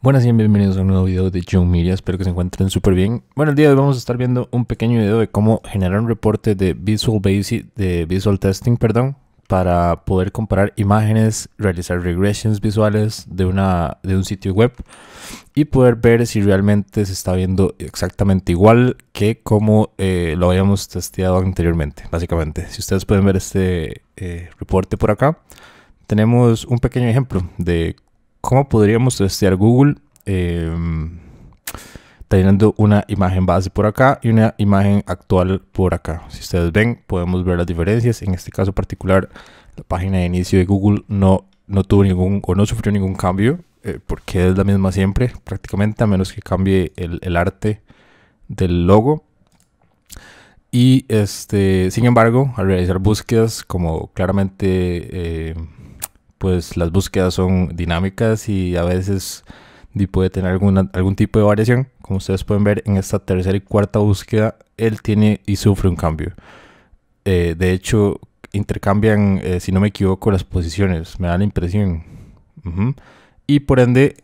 Buenas y bienvenidos a un nuevo video de John Media, espero que se encuentren súper bien. Bueno, el día de hoy vamos a estar viendo un pequeño video de cómo generar un reporte de Visual Basic, de Visual Testing, perdón, para poder comparar imágenes, realizar regressions visuales de, una, de un sitio web y poder ver si realmente se está viendo exactamente igual que como eh, lo habíamos testeado anteriormente, básicamente. Si ustedes pueden ver este eh, reporte por acá, tenemos un pequeño ejemplo de ¿Cómo podríamos testear Google? Eh, teniendo una imagen base por acá y una imagen actual por acá. Si ustedes ven, podemos ver las diferencias. En este caso particular, la página de inicio de Google no, no tuvo ningún no sufrió ningún cambio, eh, porque es la misma siempre, prácticamente, a menos que cambie el, arte del logo. Y este, sin embargo, al realizar búsquedas, como claramente eh, pues las búsquedas son dinámicas y a veces puede tener alguna, algún tipo de variación. Como ustedes pueden ver, en esta tercera y cuarta búsqueda, él tiene y sufre un cambio. Eh, de hecho, intercambian, eh, si no me equivoco, las posiciones, me da la impresión. Y por ende,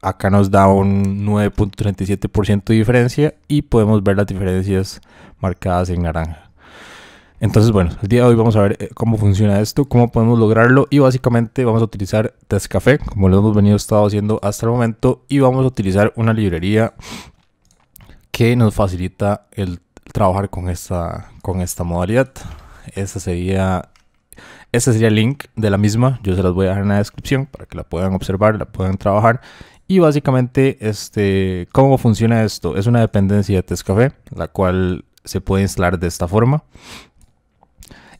acá nos da un 9.37% de diferencia y podemos ver las diferencias marcadas en naranja. Entonces, bueno, el día de hoy vamos a ver eh, cómo funciona esto, cómo podemos lograrlo y básicamente vamos a utilizar café, como lo hemos venido estado haciendo hasta el momento, y vamos a utilizar una librería que nos facilita el trabajar con esta, con esta modalidad. sería este sería el link de la misma, yo se las voy a dejar en la descripción para que la puedan observar, la puedan trabajar. Y básicamente, este, ¿cómo funciona esto? Es una dependencia de Tescafé, la cual se puede instalar de esta forma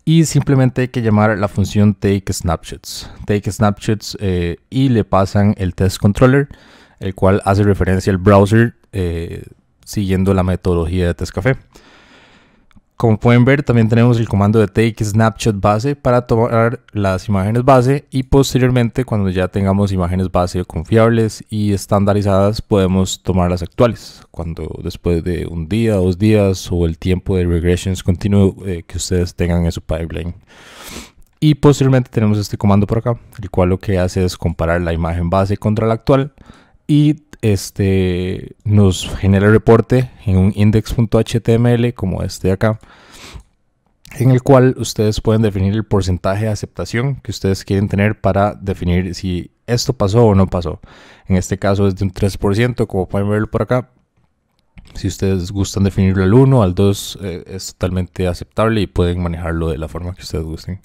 y simplemente hay que llamar la función take snapshots, take snapshots eh, y le pasan el test controller, el cual hace referencia al browser eh, siguiendo la metodología de test como pueden ver, también tenemos el comando de take snapshot base para tomar las imágenes base y posteriormente cuando ya tengamos imágenes base confiables y estandarizadas podemos tomar las actuales. Cuando después de un día, dos días o el tiempo de regressions continuo eh, que ustedes tengan en su pipeline. Y posteriormente tenemos este comando por acá, el cual lo que hace es comparar la imagen base contra la actual y este, nos genera el reporte en un index.html como este de acá, en el cual ustedes pueden definir el porcentaje de aceptación que ustedes quieren tener para definir si esto pasó o no pasó. En este caso es de un 3%, como pueden verlo por acá. Si ustedes gustan definirlo al 1, al 2 eh, es totalmente aceptable y pueden manejarlo de la forma que ustedes gusten.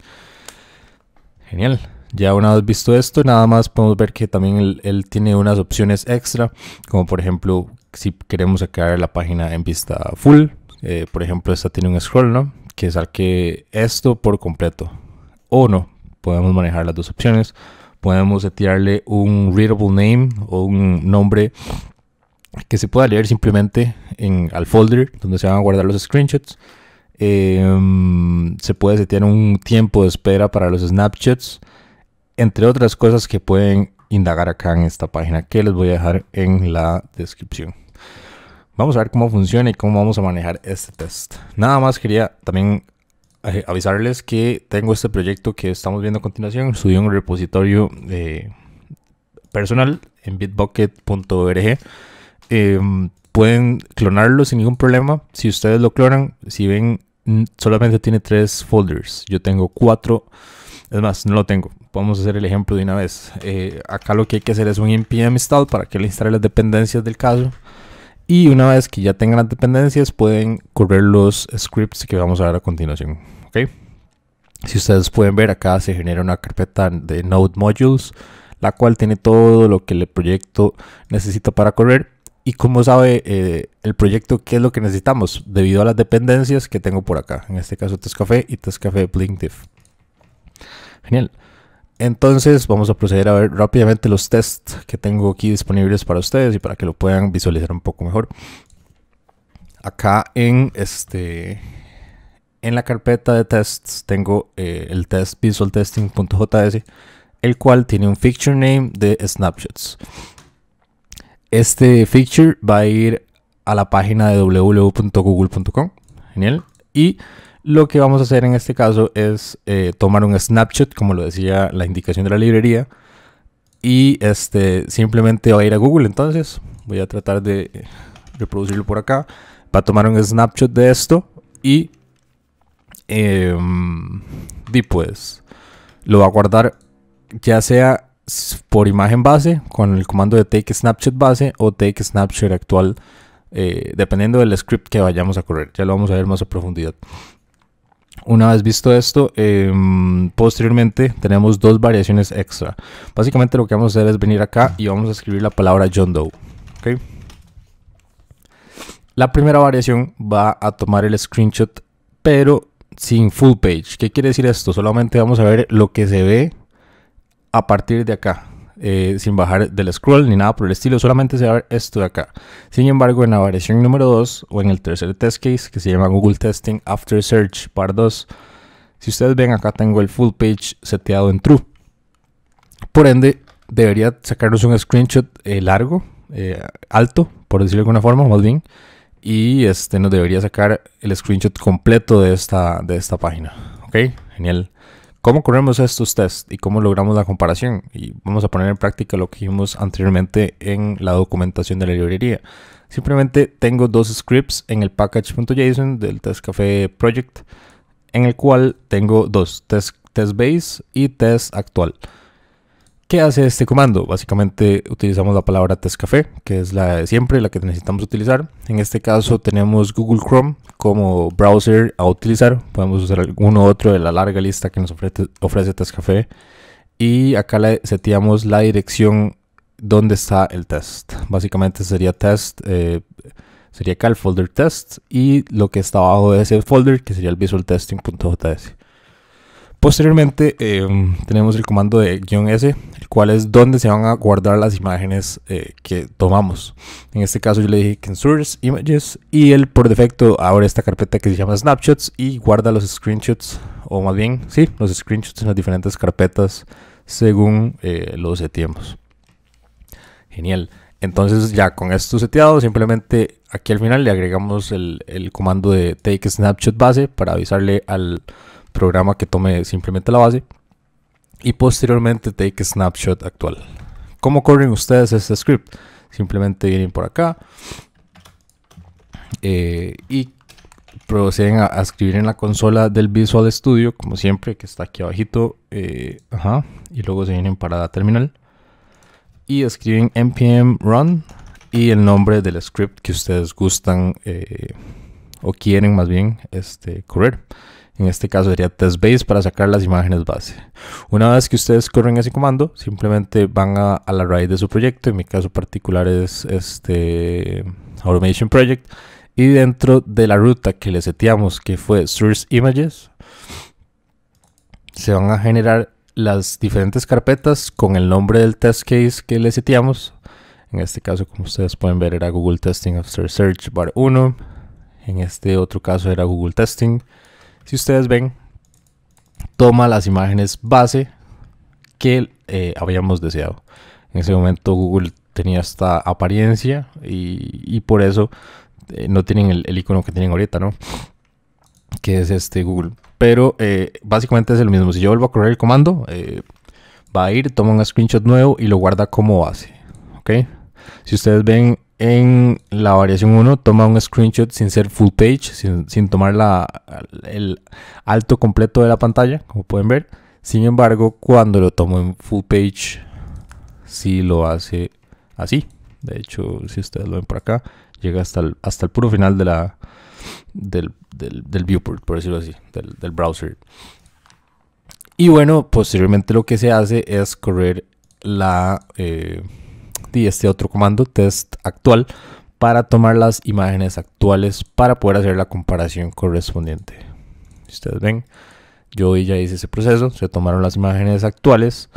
Genial. Ya una vez visto esto, nada más podemos ver que también él, tiene unas opciones extra, como por ejemplo si queremos sacar la página en vista full, eh, por ejemplo esta tiene un scroll, ¿no? Que saque esto por completo o no. Podemos manejar las dos opciones. Podemos setearle un readable name o un nombre que se pueda leer simplemente en, al folder donde se van a guardar los screenshots. Em, se puede setear un tiempo de espera para los snapshots entre otras cosas que pueden indagar acá en esta página que les voy a dejar en la descripción. Vamos a ver cómo funciona y cómo vamos a manejar este test. Nada más quería también eh, avisarles que tengo este proyecto que estamos viendo a continuación. Subí un repositorio eh, personal en bitbucket.org. Em, pueden clonarlo sin ningún problema. Si ustedes lo clonan, si ven, mm, solamente tiene tres folders. Yo tengo cuatro. Es más, no lo tengo podemos hacer el ejemplo de una vez. Eh, acá lo que hay que hacer es un npm install para que le instale las dependencias del caso. Y una vez que ya tengan las dependencias, pueden correr los scripts que vamos a ver a continuación. ok? Si ustedes pueden ver, acá se genera una carpeta de node modules, la cual tiene todo lo que el proyecto necesita para correr. Y como sabe eh, el proyecto qué es lo que necesitamos debido a las dependencias que tengo por acá. En este caso, café y Tescafé Blinkdiff. Genial. Entonces vamos a proceder a ver rápidamente los tests que tengo aquí disponibles para ustedes y para que lo puedan visualizar un poco mejor. Acá en, este, en la carpeta de tests tengo eh, el test visualtesting.js, el cual tiene un feature name de snapshots. Este feature va a ir a la página de www.google.com, genial, y lo que vamos a hacer en este caso es eh, tomar un snapshot, como lo decía la indicación de la librería, y este, simplemente va a ir a Google entonces. Voy a tratar de reproducirlo por acá. Va a tomar un snapshot de esto y, y em, pues lo va a guardar ya sea por imagen base con el comando de take snapshot base o take snapshot actual eh, dependiendo del script que vayamos a correr. Ya lo vamos a ver más a profundidad. Una vez visto esto, em, posteriormente tenemos dos variaciones extra. Básicamente lo que vamos a hacer es venir acá y vamos a escribir la palabra John Doe. La primera variación va a tomar el screenshot, pero sin full page. ¿Qué quiere decir esto? Solamente vamos a ver lo que se ve a partir de acá. Eh, sin bajar del scroll ni nada por el estilo, solamente se va a ver esto de acá. Sin embargo, en la variación número 2 o en el tercer test case que se llama Google Testing After Search Part 2, si ustedes ven acá tengo el full page seteado en true. Por ende, debería sacarnos un screenshot eh, largo, eh, alto, por decirlo de alguna forma, más bien. Y este nos debería sacar el screenshot completo de esta, de esta página. ¿Ok? Genial. ¿Cómo corremos estos tests y cómo logramos la comparación? Y vamos a poner en práctica lo que hicimos anteriormente en la documentación de la librería. Simplemente tengo dos scripts en el package.json del testcafe project, en el cual tengo dos, test, test base y test actual. ¿Qué hace este comando? Básicamente utilizamos la palabra testcafé, que es la de siempre, la que necesitamos utilizar. En este caso tenemos Google Chrome como browser a utilizar. Podemos usar alguno otro de la larga lista que nos ofrece, ofrece testcafé. Y acá le seteamos la dirección donde está el test. Básicamente sería test, eh, sería acá el folder test y lo que está abajo de ese folder, que sería el visualtesting.js. Posteriormente em, tenemos el comando de guión S, el cual es donde se van a guardar las imágenes eh, que tomamos. En este caso yo le dije que en source images y él por defecto abre esta carpeta que se llama snapshots y guarda los screenshots, o más bien, sí, los screenshots en las diferentes carpetas según eh, los seteemos. Genial. Entonces ya con esto seteado, simplemente aquí al final le agregamos el comando de take snapshot base para avisarle al programa que tome simplemente la base y posteriormente take snapshot actual. ¿Cómo corren ustedes este script? Simplemente vienen por acá eh, y proceden a, escribir en la consola del Visual Studio, como siempre, que está aquí abajito, eh, y luego se vienen para la terminal y escriben npm run y el nombre del script que ustedes gustan eh, o quieren más bien este, correr en este caso sería test base para sacar las imágenes base. Una vez que ustedes corren ese comando, simplemente van a, la raíz de su proyecto, en mi caso particular es este Automation Project, y dentro de la ruta que le seteamos, que fue Source Images, se van a generar las diferentes carpetas con el nombre del test case que le seteamos. En este caso, como ustedes pueden ver, era Google Testing After Search Bar 1. En este otro caso era Google Testing si ustedes ven, toma las imágenes base que eh, habíamos deseado. En ese momento Google tenía esta apariencia y, por eso eh, no tienen el, icono que tienen ahorita, ¿no? Que es este Google. Pero eh, básicamente es el mismo. Si yo vuelvo a correr el comando, va a ir, toma un screenshot nuevo y lo guarda como base. ¿Ok? Si ustedes ven en la variación 1 toma un screenshot sin ser full page, sin, tomar el alto completo de la pantalla, como pueden ver. Sin embargo, cuando lo tomo en full page, sí lo hace así. De hecho, si ustedes lo ven por acá, llega hasta el, hasta el puro final de la, del, viewport, por decirlo así, del, browser. Y bueno, posteriormente lo que se hace es correr la, eh, y este otro comando test actual para tomar las imágenes actuales para poder hacer la comparación correspondiente. Ustedes ven, yo ya hice ese proceso, se tomaron las imágenes actuales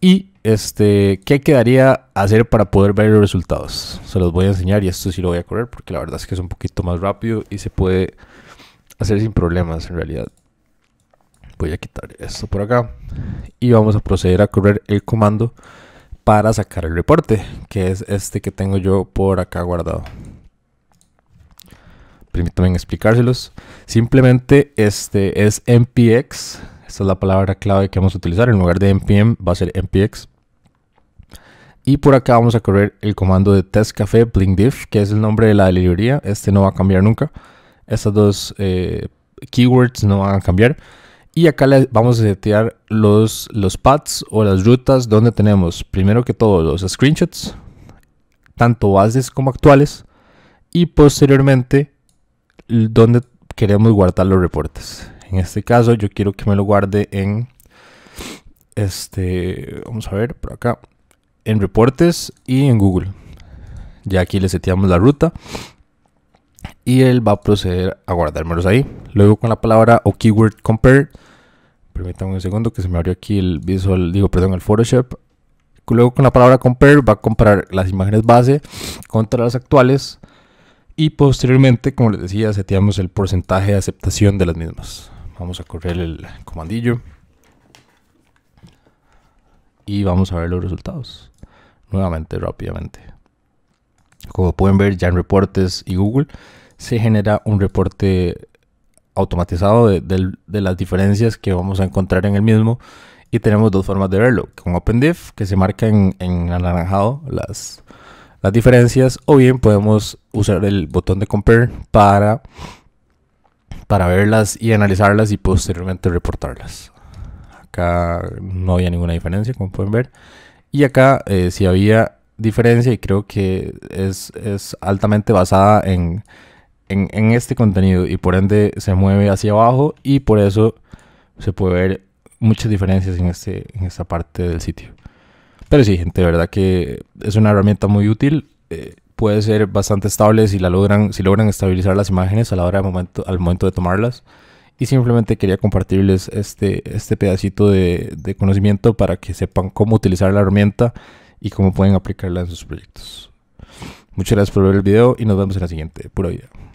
y este, ¿qué quedaría hacer para poder ver los resultados? Se los voy a enseñar y esto sí lo voy a correr porque la verdad es que es un poquito más rápido y se puede hacer sin problemas en realidad. Voy a quitar esto por acá y vamos a proceder a correr el comando para sacar el reporte, que es este que tengo yo por acá guardado. Permítanme explicárselos. Simplemente este es MPX. Esta es la palabra clave que vamos a utilizar. En lugar de NPM va a ser MPX. Y por acá vamos a correr el comando de testcafe blinkdiff, que es el nombre de la librería. Este no va a cambiar nunca. Estas dos eh, keywords no van a cambiar. Y acá le vamos a setear los, los paths o las rutas donde tenemos, primero que todo, los screenshots, tanto bases como actuales, y posteriormente donde queremos guardar los reportes. En este caso, yo quiero que me lo guarde en este, vamos a ver por acá, en reportes y en Google. Ya aquí le seteamos la ruta y él va a proceder a guardármelos ahí. Luego con la palabra o keyword compare, permítanme un segundo que se me abrió aquí el visual, digo, perdón, el Photoshop. Luego con la palabra compare va a comparar las imágenes base contra las actuales y posteriormente, como les decía, seteamos el porcentaje de aceptación de las mismas. Vamos a correr el comandillo y vamos a ver los resultados nuevamente rápidamente. Como pueden ver ya en reportes y Google, se genera un reporte automatizado de, las diferencias que vamos a encontrar en el mismo. Y tenemos dos formas de verlo, con OpenDiff, que se marca en, anaranjado las, las diferencias, o bien podemos usar el botón de Compare para, para verlas y analizarlas y posteriormente reportarlas. Acá no había ninguna diferencia, como pueden ver. Y acá eh, si había diferencia y creo que es, es altamente basada en, en, este contenido y por ende se mueve hacia abajo y por eso se puede ver muchas diferencias en, este, en esta parte del sitio. Pero sí, gente, de verdad que es una herramienta muy útil. Eh, puede ser bastante estable si, la logran, si logran estabilizar las imágenes a la hora de momento, al momento de tomarlas. Y simplemente quería compartirles este, este pedacito de, de conocimiento para que sepan cómo utilizar la herramienta y cómo pueden aplicarla en sus proyectos. Muchas gracias por ver el video y nos vemos en la siguiente. Pura vida.